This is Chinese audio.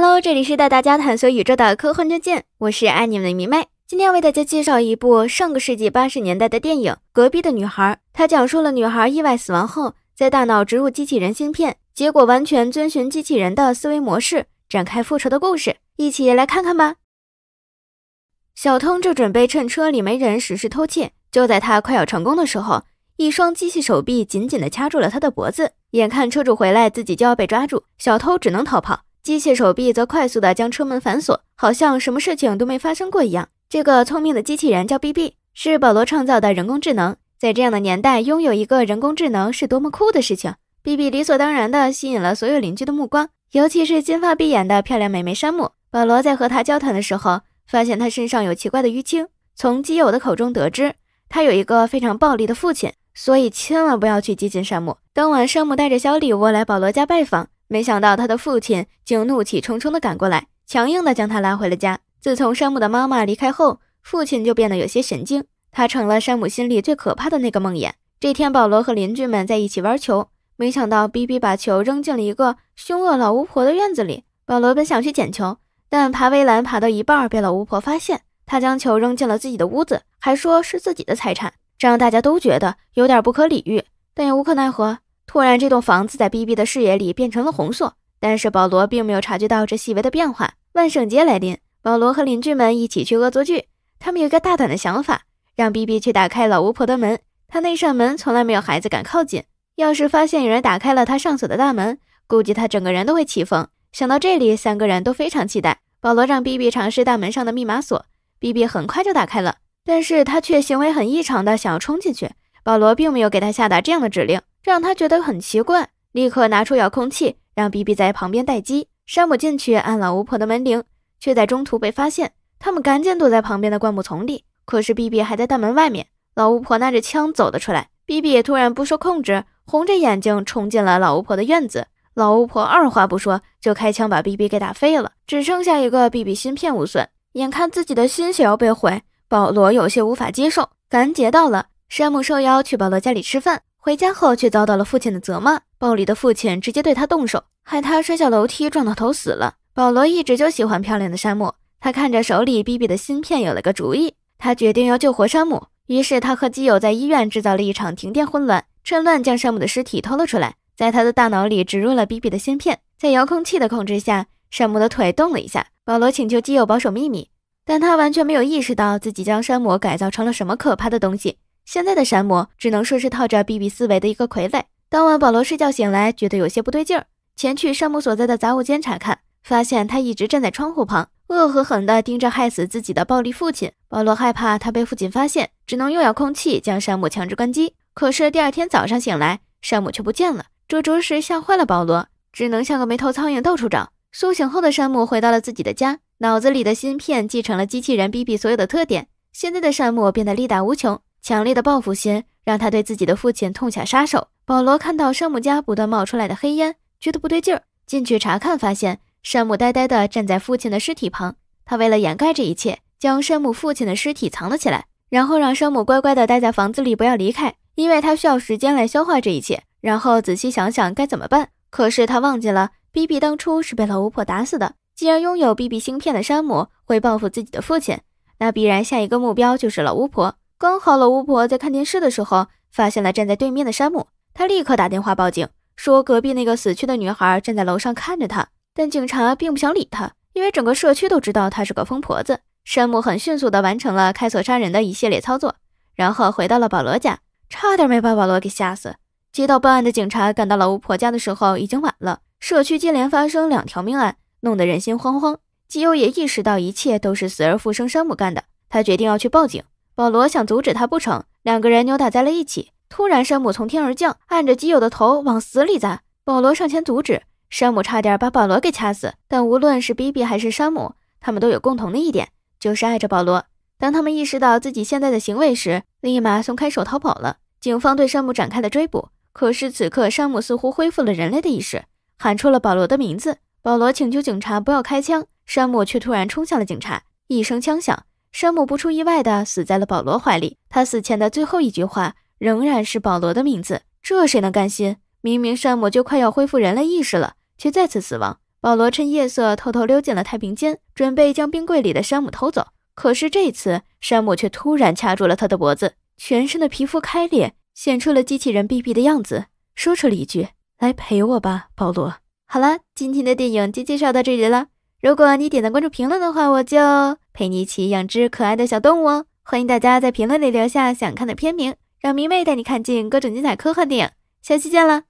Hello，这里是带大家探索宇宙的科幻战舰，我是爱你们的迷妹。今天要为大家介绍一部上个世纪八十年代的电影《隔壁的女孩》，它讲述了女孩意外死亡后，在大脑植入机器人芯片，结果完全遵循机器人的思维模式展开复仇的故事。一起来看看吧。小偷正准备趁车里没人实施偷窃，就在他快要成功的时候，一双机械手臂紧紧的掐住了他的脖子。眼看车主回来，自己就要被抓住，小偷只能逃跑。机械手臂则快速地将车门反锁，好像什么事情都没发生过一样。这个聪明的机器人叫 BB，是保罗创造的人工智能。在这样的年代，拥有一个人工智能是多么酷的事情！BB 理所当然地吸引了所有邻居的目光，尤其是金发碧眼的漂亮美眉山姆。保罗在和他交谈的时候，发现他身上有奇怪的淤青。从基友的口中得知，他有一个非常暴力的父亲，所以千万不要去接近山姆。当晚，山姆带着小礼物来保罗家拜访。没想到他的父亲竟怒气冲冲地赶过来，强硬地将他拉回了家。自从山姆的妈妈离开后，父亲就变得有些神经，他成了山姆心里最可怕的那个梦魇。这天，保罗和邻居们在一起玩球，没想到逼逼把球扔进了一个凶恶老巫婆的院子里。保罗本想去捡球，但爬围栏爬到一半被老巫婆发现，他将球扔进了自己的屋子，还说是自己的财产，这让大家都觉得有点不可理喻，但也无可奈何。突然，这栋房子在 B B 的视野里变成了红色，但是保罗并没有察觉到这细微的变化。万圣节来临，保罗和邻居们一起去恶作剧。他们有一个大胆的想法，让 B B 去打开老巫婆的门。他那扇门从来没有孩子敢靠近，要是发现有人打开了他上锁的大门，估计他整个人都会气疯。想到这里，三个人都非常期待。保罗让 B B 尝试大门上的密码锁，B B 很快就打开了，但是他却行为很异常的想要冲进去。保罗并没有给他下达这样的指令。让他觉得很奇怪，立刻拿出遥控器，让比比在旁边待机。山姆进去按老巫婆的门铃，却在中途被发现，他们赶紧躲在旁边的灌木丛里。可是比比还在大门外面，老巫婆拿着枪走了出来，比比也突然不受控制，红着眼睛冲进了老巫婆的院子。老巫婆二话不说就开枪把比比给打废了，只剩下一个比比芯片无损。眼看自己的心血要被毁，保罗有些无法接受。感恩节到了，山姆受邀去保罗家里吃饭。回家后却遭到了父亲的责骂，暴力的父亲直接对他动手，害他摔下楼梯撞到头死了。保罗一直就喜欢漂亮的山姆，他看着手里 BB 的芯片有了个主意，他决定要救活山姆。于是他和基友在医院制造了一场停电混乱，趁乱将山姆的尸体偷了出来，在他的大脑里植入了 BB 的芯片，在遥控器的控制下，山姆的腿动了一下。保罗请求基友保守秘密，但他完全没有意识到自己将山姆改造成了什么可怕的东西。现在的山姆只能说是套着 BB 思维的一个傀儡。当晚，保罗睡觉醒来，觉得有些不对劲儿，前去山姆所在的杂物间查看，发现他一直站在窗户旁，恶狠狠地盯着害死自己的暴力父亲。保罗害怕他被父亲发现，只能用遥控器将山姆强制关机。可是第二天早上醒来，山姆却不见了，这着实吓坏了保罗，只能像个没头苍蝇到处找。苏醒后的山姆回到了自己的家，脑子里的芯片继承了机器人 BB 所有的特点，现在的山姆变得力大无穷。强烈的报复心让他对自己的父亲痛下杀手。保罗看到山姆家不断冒出来的黑烟，觉得不对劲儿，进去查看，发现山姆呆呆地站在父亲的尸体旁。他为了掩盖这一切，将山姆父亲的尸体藏了起来，然后让山姆乖乖地待在房子里，不要离开，因为他需要时间来消化这一切，然后仔细想想该怎么办。可是他忘记了，BB 当初是被老巫婆打死的。既然拥有 BB 芯片的山姆会报复自己的父亲，那必然下一个目标就是老巫婆。刚好老巫婆在看电视的时候，发现了站在对面的山姆，她立刻打电话报警，说隔壁那个死去的女孩站在楼上看着她。但警察并不想理她，因为整个社区都知道她是个疯婆子。山姆很迅速地完成了开锁杀人的一系列操作，然后回到了保罗家，差点没把保罗给吓死。接到报案的警察赶到老巫婆家的时候已经晚了，社区接连发生两条命案，弄得人心惶惶。基友也意识到一切都是死而复生山姆干的，他决定要去报警。保罗想阻止他不成，两个人扭打在了一起。突然，山姆从天而降，按着基友的头往死里砸。保罗上前阻止，山姆差点把保罗给掐死。但无论是比比还是山姆，他们都有共同的一点，就是爱着保罗。当他们意识到自己现在的行为时，立马松开手逃跑了。警方对山姆展开了追捕，可是此刻山姆似乎恢复了人类的意识，喊出了保罗的名字。保罗请求警察不要开枪，山姆却突然冲向了警察，一声枪响。山姆不出意外的死在了保罗怀里，他死前的最后一句话仍然是保罗的名字，这谁能甘心？明明山姆就快要恢复人类意识了，却再次死亡。保罗趁夜色偷偷溜进了太平间，准备将冰柜里的山姆偷走。可是这次山姆却突然掐住了他的脖子，全身的皮肤开裂，显出了机器人 BB 的样子，说出了一句：“来陪我吧，保罗。”好了，今天的电影就介绍到这里了。如果你点赞、关注、评论的话，我就陪你一起养只可爱的小动物哦！欢迎大家在评论里留下想看的片名，让迷妹带你看尽各种精彩科幻电影。下期见了！